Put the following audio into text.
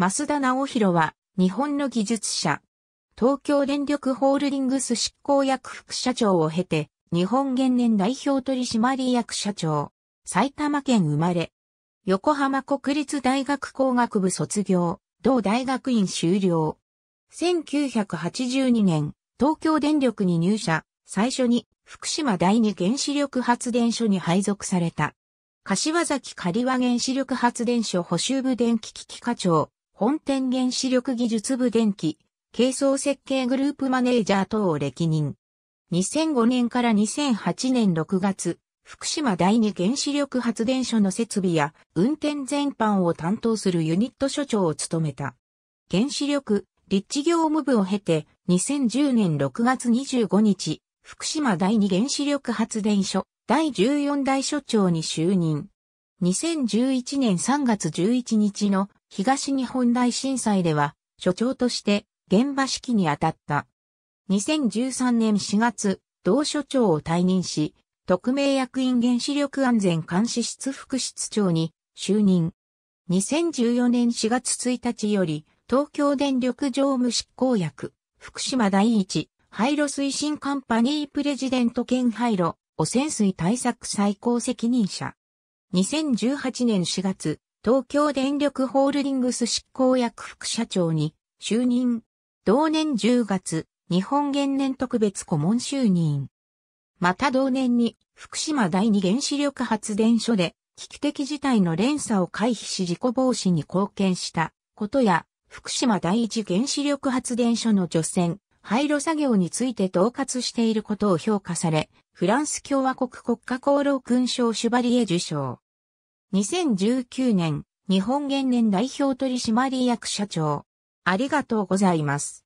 増田直弘は、日本の技術者。東京電力ホールディングス執行役副社長を経て、日本原燃代表取締役社長。埼玉県生まれ。横浜国立大学工学部卒業、同大学院修了。1982年、東京電力に入社、最初に福島第二原子力発電所に配属された。柏崎刈羽原子力発電所補修部電気機器課長、本店原子力技術部電気、軽装設計グループマネージャー等を歴任。2005年から2008年6月、福島第二原子力発電所の設備や運転全般を担当するユニット所長を務めた。原子力、立地業務部を経て、2010年6月25日、福島第二原子力発電所、第14代所長に就任。2011年3月11日の東日本大震災では、所長として現場指揮に当たった。2013年4月、同所長を退任し、特命役員原子力安全監視室副室長に就任。2014年4月1日より、東京電力常務執行役、福島第一、廃炉推進カンパニープレジデント兼廃炉、汚染水対策最高責任者。2018年4月、東京電力ホールディングス執行役副社長に就任。同年10月、日本原燃特別顧問就任。また同年に福島第二原子力発電所で危機的事態の連鎖を回避し事故防止に貢献したことや福島第一原子力発電所の除染、廃炉作業について統括していることを評価され、フランス共和国国家功労勲章シュバリエ受賞。2019年、日本原燃代表取締役社長。ありがとうございます。